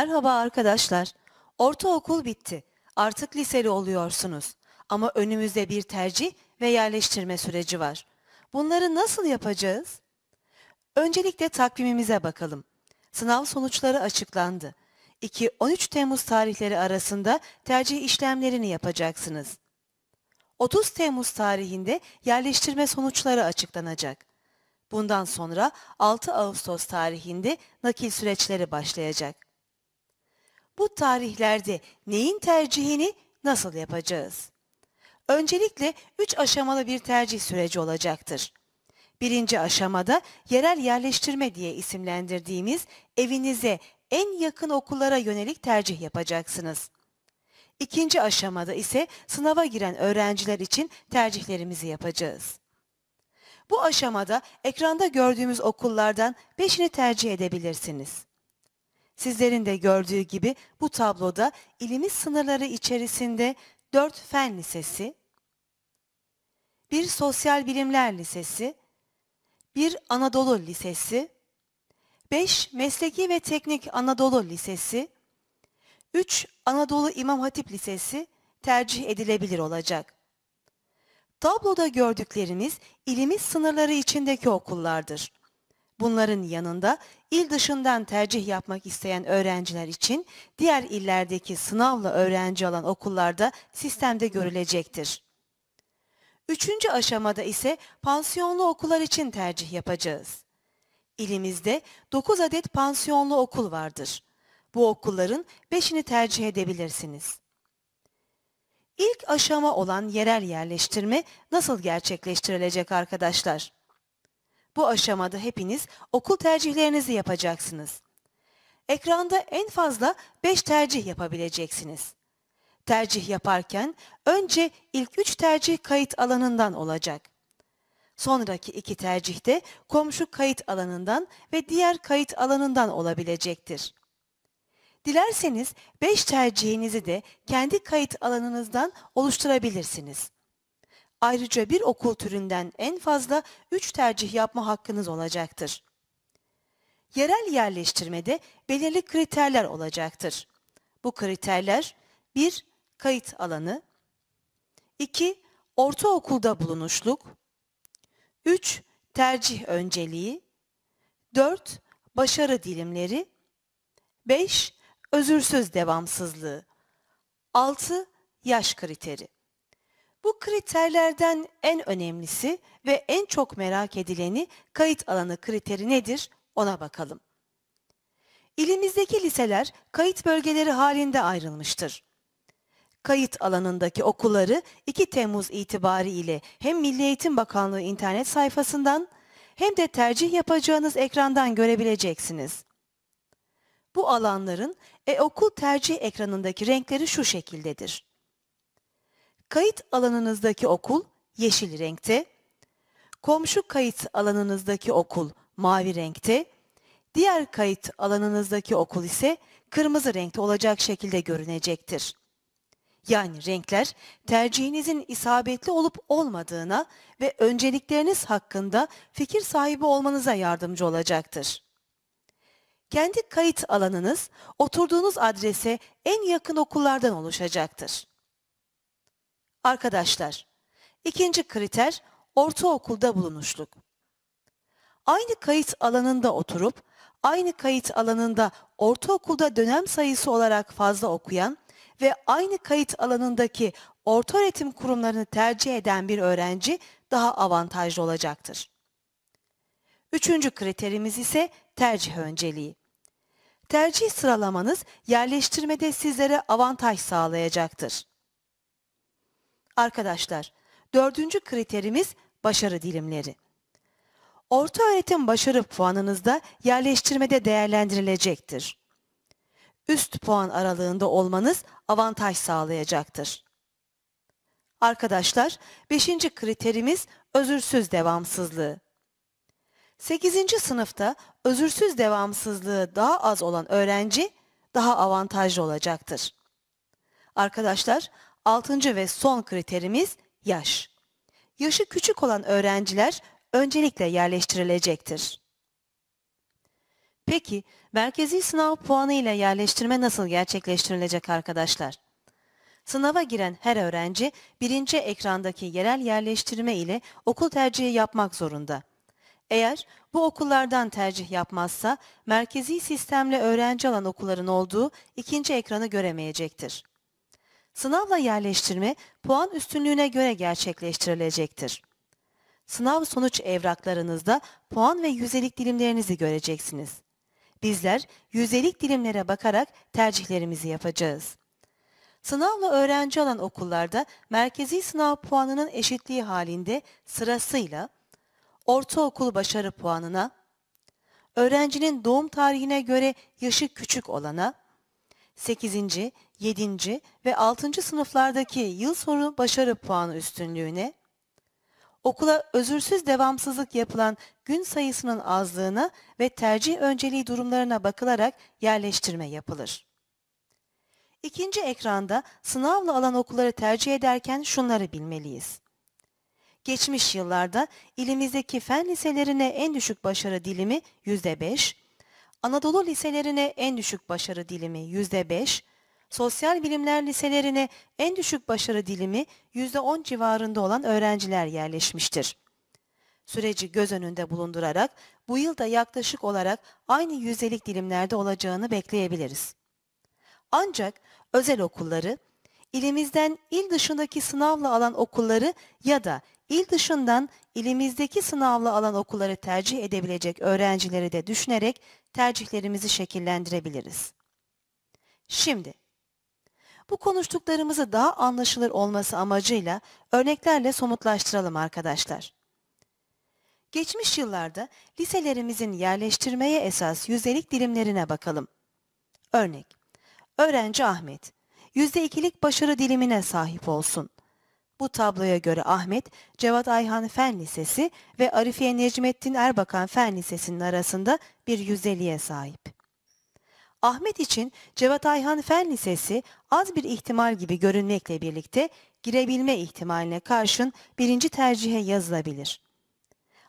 Merhaba arkadaşlar. Ortaokul bitti. Artık liseli oluyorsunuz. Ama önümüzde bir tercih ve yerleştirme süreci var. Bunları nasıl yapacağız? Öncelikle takvimimize bakalım. Sınav sonuçları açıklandı. 2-13 Temmuz tarihleri arasında tercih işlemlerini yapacaksınız. 30 Temmuz tarihinde yerleştirme sonuçları açıklanacak. Bundan sonra 6 Ağustos tarihinde nakil süreçleri başlayacak bu tarihlerde neyin tercihini nasıl yapacağız? Öncelikle üç aşamalı bir tercih süreci olacaktır. Birinci aşamada yerel yerleştirme diye isimlendirdiğimiz evinize en yakın okullara yönelik tercih yapacaksınız. İkinci aşamada ise sınava giren öğrenciler için tercihlerimizi yapacağız. Bu aşamada ekranda gördüğümüz okullardan 5'ini tercih edebilirsiniz. Sizlerin de gördüğü gibi bu tabloda ilimiz sınırları içerisinde 4 fen lisesi, bir sosyal bilimler lisesi, bir Anadolu lisesi, 5 mesleki ve teknik Anadolu lisesi, 3 Anadolu İmam Hatip Lisesi tercih edilebilir olacak. Tabloda gördüklerimiz ilimiz sınırları içindeki okullardır. Bunların yanında il dışından tercih yapmak isteyen öğrenciler için diğer illerdeki sınavla öğrenci alan okullarda sistemde görülecektir. Üçüncü aşamada ise pansiyonlu okullar için tercih yapacağız. İlimizde 9 adet pansiyonlu okul vardır. Bu okulların 5'ini tercih edebilirsiniz. İlk aşama olan yerel yerleştirme nasıl gerçekleştirilecek arkadaşlar? Bu aşamada hepiniz okul tercihlerinizi yapacaksınız. Ekranda en fazla 5 tercih yapabileceksiniz. Tercih yaparken önce ilk 3 tercih kayıt alanından olacak. Sonraki iki de komşu kayıt alanından ve diğer kayıt alanından olabilecektir. Dilerseniz 5 tercihinizi de kendi kayıt alanınızdan oluşturabilirsiniz. Ayrıca bir okul türünden en fazla 3 tercih yapma hakkınız olacaktır. Yerel yerleştirmede belirli kriterler olacaktır. Bu kriterler 1. Kayıt alanı 2. Ortaokulda bulunuşluk 3. Tercih önceliği 4. Başarı dilimleri 5. Özürsüz devamsızlığı 6. Yaş kriteri bu kriterlerden en önemlisi ve en çok merak edileni kayıt alanı kriteri nedir ona bakalım. İlimizdeki liseler kayıt bölgeleri halinde ayrılmıştır. Kayıt alanındaki okulları 2 Temmuz itibariyle hem Milli Eğitim Bakanlığı internet sayfasından hem de tercih yapacağınız ekrandan görebileceksiniz. Bu alanların e-okul tercih ekranındaki renkleri şu şekildedir. Kayıt alanınızdaki okul yeşil renkte, komşu kayıt alanınızdaki okul mavi renkte, diğer kayıt alanınızdaki okul ise kırmızı renkte olacak şekilde görünecektir. Yani renkler tercihinizin isabetli olup olmadığına ve öncelikleriniz hakkında fikir sahibi olmanıza yardımcı olacaktır. Kendi kayıt alanınız oturduğunuz adrese en yakın okullardan oluşacaktır. Arkadaşlar, ikinci kriter ortaokulda bulunuşluk. Aynı kayıt alanında oturup, aynı kayıt alanında ortaokulda dönem sayısı olarak fazla okuyan ve aynı kayıt alanındaki ortaöğretim kurumlarını tercih eden bir öğrenci daha avantajlı olacaktır. Üçüncü kriterimiz ise tercih önceliği. Tercih sıralamanız yerleştirmede sizlere avantaj sağlayacaktır. Arkadaşlar, dördüncü kriterimiz başarı dilimleri. Orta öğretim başarı puanınızda yerleştirmede değerlendirilecektir. Üst puan aralığında olmanız avantaj sağlayacaktır. Arkadaşlar, beşinci kriterimiz özürsüz devamsızlığı. Sekizinci sınıfta özürsüz devamsızlığı daha az olan öğrenci daha avantajlı olacaktır. Arkadaşlar, altıncı ve son kriterimiz yaş. Yaşı küçük olan öğrenciler öncelikle yerleştirilecektir. Peki, merkezi sınav puanı ile yerleştirme nasıl gerçekleştirilecek arkadaşlar? Sınava giren her öğrenci birinci ekrandaki yerel yerleştirme ile okul tercihi yapmak zorunda. Eğer bu okullardan tercih yapmazsa merkezi sistemle öğrenci alan okulların olduğu ikinci ekranı göremeyecektir. Sınavla yerleştirme puan üstünlüğüne göre gerçekleştirilecektir. Sınav sonuç evraklarınızda puan ve yüzelik dilimlerinizi göreceksiniz. Bizler yüzelik dilimlere bakarak tercihlerimizi yapacağız. Sınavla öğrenci alan okullarda merkezi sınav puanının eşitliği halinde sırasıyla ortaokul başarı puanına, öğrencinin doğum tarihine göre yaşı küçük olana, 8. 7. ve 6. sınıflardaki yıl sonu başarı puanı üstünlüğüne, okula özürsüz devamsızlık yapılan gün sayısının azlığına ve tercih önceliği durumlarına bakılarak yerleştirme yapılır. İkinci ekranda sınavla alan okulları tercih ederken şunları bilmeliyiz. Geçmiş yıllarda ilimizdeki fen liselerine en düşük başarı dilimi %5, Anadolu liselerine en düşük başarı dilimi %5, sosyal bilimler liselerine en düşük başarı dilimi %10 civarında olan öğrenciler yerleşmiştir. Süreci göz önünde bulundurarak bu yıl da yaklaşık olarak aynı yüzdelik dilimlerde olacağını bekleyebiliriz. Ancak özel okulları, ilimizden il dışındaki sınavla alan okulları ya da il dışından ilimizdeki sınavla alan okulları tercih edebilecek öğrencileri de düşünerek tercihlerimizi şekillendirebiliriz. Şimdi bu konuştuklarımızı daha anlaşılır olması amacıyla örneklerle somutlaştıralım arkadaşlar. Geçmiş yıllarda liselerimizin yerleştirmeye esas yüzdelik dilimlerine bakalım. Örnek, öğrenci Ahmet, yüzde ikilik başarı dilimine sahip olsun. Bu tabloya göre Ahmet, Cevat Ayhan Fen Lisesi ve Arifiye Necmettin Erbakan Fen Lisesi'nin arasında bir yüzdeliğe sahip. Ahmet için Cevat Ayhan Fen Lisesi az bir ihtimal gibi görünmekle birlikte girebilme ihtimaline karşın birinci tercihe yazılabilir.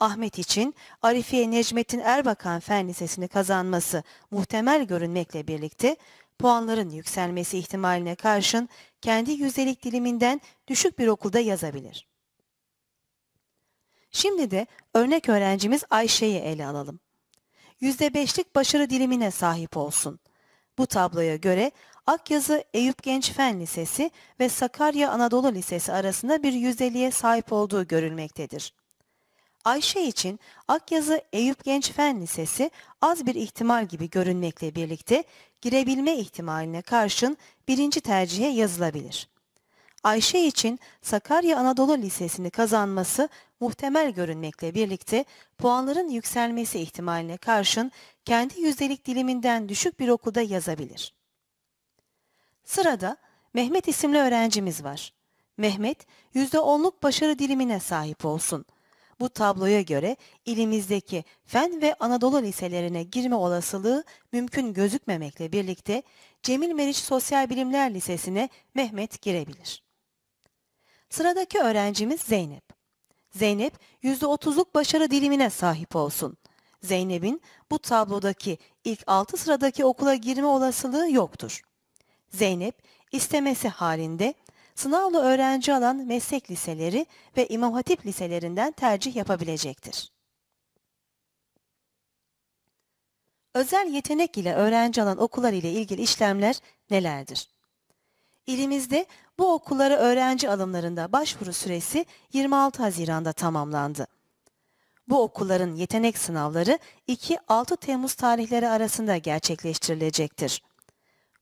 Ahmet için Arifiye Necmettin Erbakan Fen Lisesi'ni kazanması muhtemel görünmekle birlikte puanların yükselmesi ihtimaline karşın kendi yüzdelik diliminden düşük bir okulda yazabilir. Şimdi de örnek öğrencimiz Ayşe'yi ele alalım. %5'lik başarı dilimine sahip olsun. Bu tabloya göre Akyazı Eyüp Genç Fen Lisesi ve Sakarya Anadolu Lisesi arasında bir yüzdeliğe sahip olduğu görülmektedir. Ayşe için Akyazı Eyüp Genç Fen Lisesi az bir ihtimal gibi görünmekle birlikte girebilme ihtimaline karşın birinci tercihe yazılabilir. Ayşe için Sakarya Anadolu Lisesi'ni kazanması muhtemel görünmekle birlikte puanların yükselmesi ihtimaline karşın kendi yüzdelik diliminden düşük bir okulda yazabilir. Sırada Mehmet isimli öğrencimiz var. Mehmet %10'luk başarı dilimine sahip olsun. Bu tabloya göre ilimizdeki fen ve Anadolu liselerine girme olasılığı mümkün gözükmemekle birlikte Cemil Meriç Sosyal Bilimler Lisesi'ne Mehmet girebilir. Sıradaki öğrencimiz Zeynep. Zeynep %30'luk başarı dilimine sahip olsun. Zeynep'in bu tablodaki ilk 6 sıradaki okula girme olasılığı yoktur. Zeynep istemesi halinde sınavlı öğrenci alan meslek liseleri ve imam Hatip liselerinden tercih yapabilecektir. Özel yetenek ile öğrenci alan okullar ile ilgili işlemler nelerdir? İlimizde bu okullara öğrenci alımlarında başvuru süresi 26 Haziran'da tamamlandı. Bu okulların yetenek sınavları 2-6 Temmuz tarihleri arasında gerçekleştirilecektir.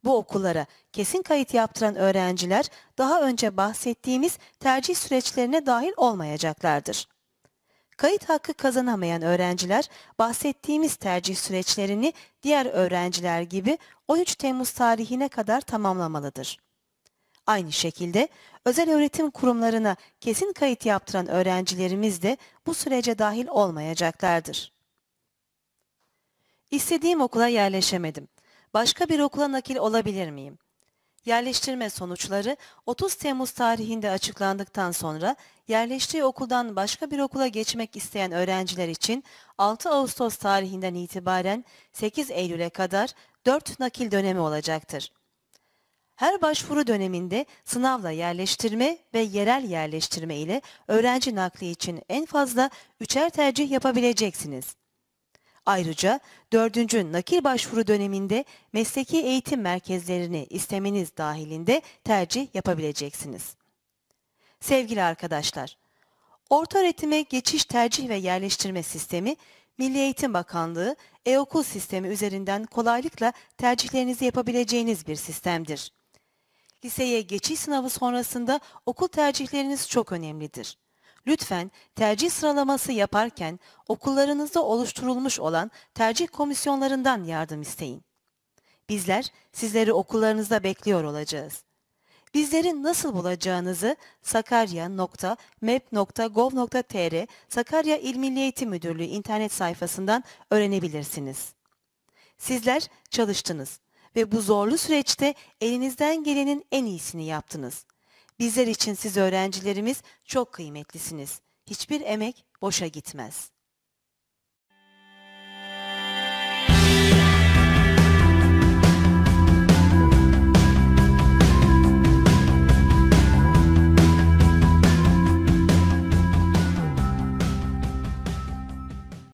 Bu okullara kesin kayıt yaptıran öğrenciler daha önce bahsettiğimiz tercih süreçlerine dahil olmayacaklardır. Kayıt hakkı kazanamayan öğrenciler bahsettiğimiz tercih süreçlerini diğer öğrenciler gibi 13 Temmuz tarihine kadar tamamlamalıdır. Aynı şekilde özel öğretim kurumlarına kesin kayıt yaptıran öğrencilerimiz de bu sürece dahil olmayacaklardır. İstediğim okula yerleşemedim. Başka bir okula nakil olabilir miyim? Yerleştirme sonuçları 30 Temmuz tarihinde açıklandıktan sonra yerleştiği okuldan başka bir okula geçmek isteyen öğrenciler için 6 Ağustos tarihinden itibaren 8 Eylül'e kadar 4 nakil dönemi olacaktır. Her başvuru döneminde sınavla yerleştirme ve yerel yerleştirme ile öğrenci nakli için en fazla üçer tercih yapabileceksiniz. Ayrıca dördüncü nakil başvuru döneminde mesleki eğitim merkezlerini istemeniz dahilinde tercih yapabileceksiniz. Sevgili arkadaşlar, Orta öğretime geçiş tercih ve yerleştirme sistemi Milli Eğitim Bakanlığı e-okul sistemi üzerinden kolaylıkla tercihlerinizi yapabileceğiniz bir sistemdir liseye geçiş sınavı sonrasında okul tercihleriniz çok önemlidir. Lütfen tercih sıralaması yaparken okullarınızda oluşturulmuş olan tercih komisyonlarından yardım isteyin. Bizler sizleri okullarınızda bekliyor olacağız. Bizleri nasıl bulacağınızı sakarya.mep.gov.tr Sakarya İl Milli Eğitim Müdürlüğü internet sayfasından öğrenebilirsiniz. Sizler çalıştınız ve bu zorlu süreçte elinizden gelenin en iyisini yaptınız. Bizler için siz öğrencilerimiz çok kıymetlisiniz. Hiçbir emek boşa gitmez.''